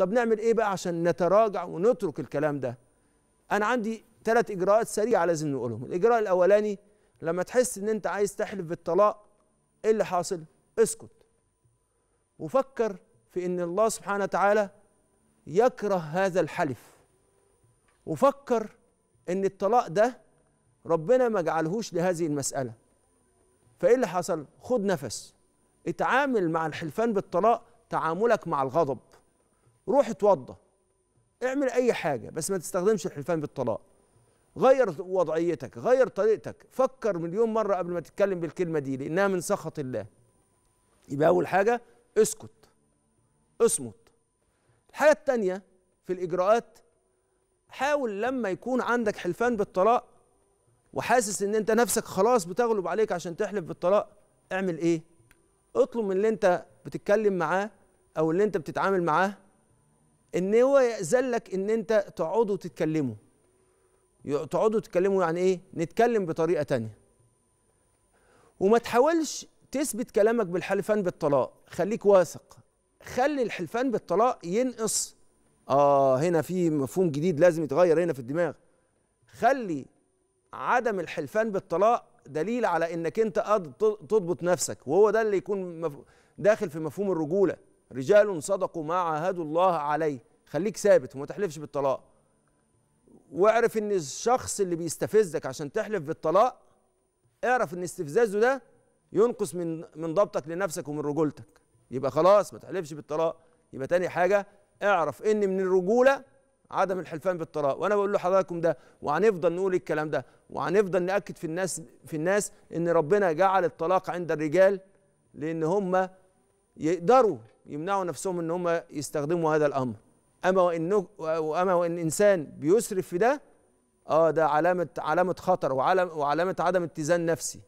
طب نعمل ايه بقى عشان نتراجع ونترك الكلام ده انا عندي ثلاث اجراءات سريعه لازم نقولهم الاجراء الاولاني لما تحس ان انت عايز تحلف بالطلاق ايه اللي حاصل اسكت وفكر في ان الله سبحانه وتعالى يكره هذا الحلف وفكر ان الطلاق ده ربنا ما جعلهوش لهذه المساله فايه اللي حصل خد نفس اتعامل مع الحلفان بالطلاق تعاملك مع الغضب روح اتوضى اعمل اي حاجه بس ما تستخدمش الحلفان بالطلاق غير وضعيتك غير طريقتك فكر مليون مره قبل ما تتكلم بالكلمه دي لانها من سخط الله يبقى اول حاجه اسكت اصمت الحاجه الثانيه في الاجراءات حاول لما يكون عندك حلفان بالطلاق وحاسس ان انت نفسك خلاص بتغلب عليك عشان تحلف بالطلاق اعمل ايه اطلب من اللي انت بتتكلم معاه او اللي انت بتتعامل معاه ان هو ياذن لك ان انت تقعدوا تتكلموا تقعدوا تتكلموا يعني ايه نتكلم بطريقه تانية وما تحاولش تثبت كلامك بالحلفان بالطلاق خليك واثق خلي الحلفان بالطلاق ينقص اه هنا في مفهوم جديد لازم يتغير هنا في الدماغ خلي عدم الحلفان بالطلاق دليل على انك انت قادر تضبط نفسك وهو ده اللي يكون داخل في مفهوم الرجوله رجال صدقوا ما عاهدوا الله عليه خليك ثابت وما تحلفش بالطلاق واعرف ان الشخص اللي بيستفزك عشان تحلف بالطلاق اعرف ان استفزازه ده ينقص من من ضبطك لنفسك ومن رجولتك يبقى خلاص ما تحلفش بالطلاق يبقى تاني حاجه اعرف ان من الرجوله عدم الحلفان بالطلاق وانا بقول لحضراتكم ده وهنفضل نقول الكلام ده وهنفضل ناكد في الناس في الناس ان ربنا جعل الطلاق عند الرجال لان هم يقدروا يمنعوا نفسهم ان هم يستخدموا هذا الامر اما وان واما وان انسان بيسرف في ده اه ده علامه علامه خطر وعلام وعلامه عدم اتزان نفسي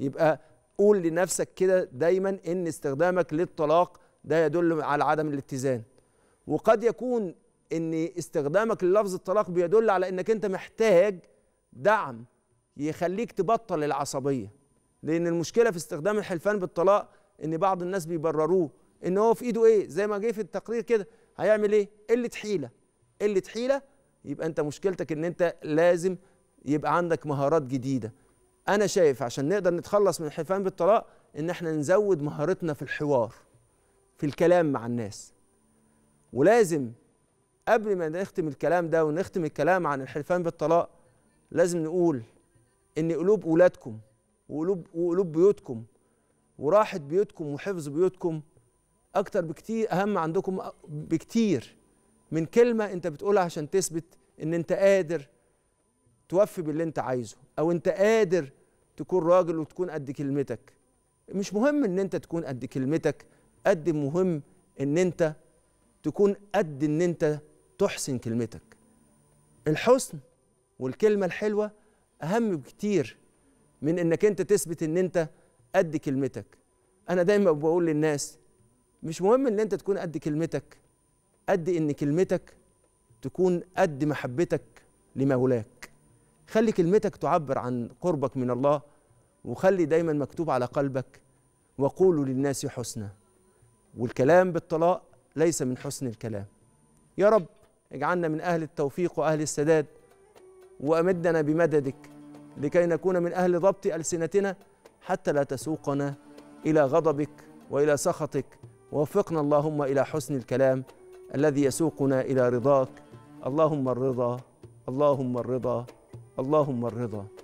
يبقى قول لنفسك كده دايما ان استخدامك للطلاق ده يدل على عدم الاتزان وقد يكون ان استخدامك للفظ الطلاق بيدل على انك انت محتاج دعم يخليك تبطل العصبيه لان المشكله في استخدام الحلفان بالطلاق ان بعض الناس بيبرروه ان هو في ايده ايه زي ما جه في التقرير كده هيعمل ايه قله حيله قله حيله يبقى انت مشكلتك ان انت لازم يبقى عندك مهارات جديده انا شايف عشان نقدر نتخلص من الحرفان بالطلاق ان احنا نزود مهارتنا في الحوار في الكلام مع الناس ولازم قبل ما نختم الكلام ده ونختم الكلام عن الحرفان بالطلاق لازم نقول ان قلوب اولادكم وقلوب وقلوب بيوتكم وراحه بيوتكم وحفظ بيوتكم اكتر بكتير اهم عندكم بكتير من كلمه انت بتقولها عشان تثبت ان انت قادر توفي باللي انت عايزه او انت قادر تكون راجل وتكون قد كلمتك مش مهم ان انت تكون قد كلمتك قد مهم ان انت تكون قد ان انت تحسن كلمتك الحسن والكلمه الحلوه اهم بكتير من انك انت تثبت ان انت قد كلمتك انا دايما بقول للناس مش مهم ان انت تكون قد كلمتك قد ان كلمتك تكون قد محبتك لمولاك خلي كلمتك تعبر عن قربك من الله وخلي دايما مكتوب على قلبك وقولوا للناس حسنا والكلام بالطلاق ليس من حسن الكلام يا رب اجعلنا من اهل التوفيق واهل السداد وامدنا بمددك لكي نكون من اهل ضبط السنتنا حتى لا تسوقنا الى غضبك والى سخطك ووفقنا اللهم إلى حسن الكلام الذي يسوقنا إلى رضاك اللهم الرضا اللهم الرضا اللهم الرضا